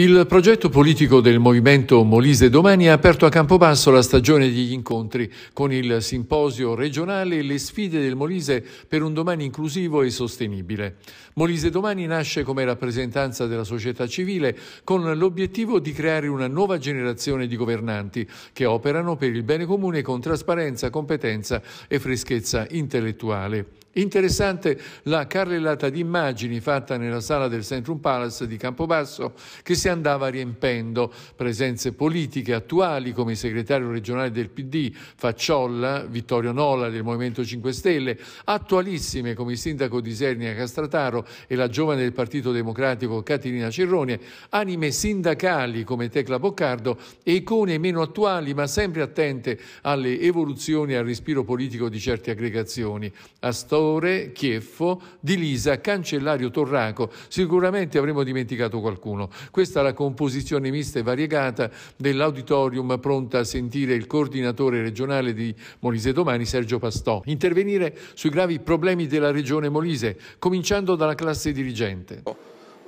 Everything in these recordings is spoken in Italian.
Il progetto politico del movimento Molise Domani ha aperto a Campobasso la stagione degli incontri con il simposio regionale Le sfide del Molise per un domani inclusivo e sostenibile. Molise Domani nasce come rappresentanza della società civile con l'obiettivo di creare una nuova generazione di governanti che operano per il bene comune con trasparenza, competenza e freschezza intellettuale. Interessante la carrellata di immagini fatta nella sala del Centrum Palace di Campobasso che si andava riempendo. Presenze politiche attuali come il segretario regionale del PD Facciolla, Vittorio Nola del Movimento 5 Stelle, attualissime come il sindaco di Sernia Castrataro e la giovane del Partito Democratico Caterina Cerrone, anime sindacali come Tecla Boccardo e icone meno attuali ma sempre attente alle evoluzioni e al respiro politico di certe aggregazioni. Astor senatore Chieffo, di Lisa, cancellario Torraco. Sicuramente avremo dimenticato qualcuno. Questa è la composizione mista e variegata dell'auditorium pronta a sentire il coordinatore regionale di Molise Domani, Sergio Pastò, intervenire sui gravi problemi della regione Molise, cominciando dalla classe dirigente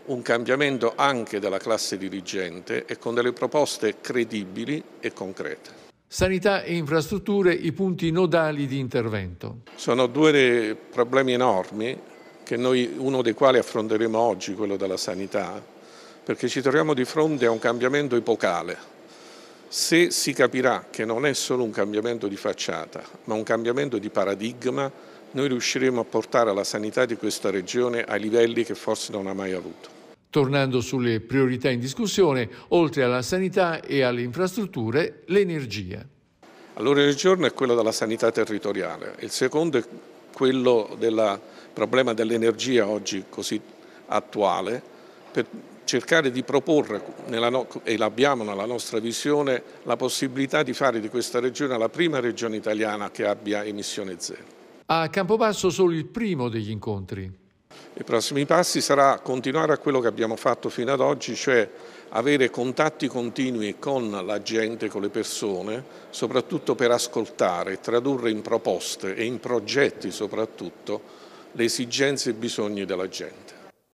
un cambiamento anche della classe dirigente e con delle proposte credibili e concrete sanità e infrastrutture i punti nodali di intervento. Sono due problemi enormi, noi, uno dei quali affronteremo oggi, quello della sanità, perché ci troviamo di fronte a un cambiamento epocale. Se si capirà che non è solo un cambiamento di facciata, ma un cambiamento di paradigma, noi riusciremo a portare la sanità di questa regione ai livelli che forse non ha mai avuto. Tornando sulle priorità in discussione, oltre alla sanità e alle infrastrutture, l'energia. All'ordine del giorno è quello della sanità territoriale, il secondo è quello del problema dell'energia oggi così attuale, per cercare di proporre, no, e l'abbiamo nella nostra visione, la possibilità di fare di questa regione la prima regione italiana che abbia emissione zero. A Campobasso solo il primo degli incontri. I prossimi passi sarà continuare a quello che abbiamo fatto fino ad oggi, cioè avere contatti continui con la gente, con le persone, soprattutto per ascoltare, tradurre in proposte e in progetti soprattutto le esigenze e i bisogni della gente.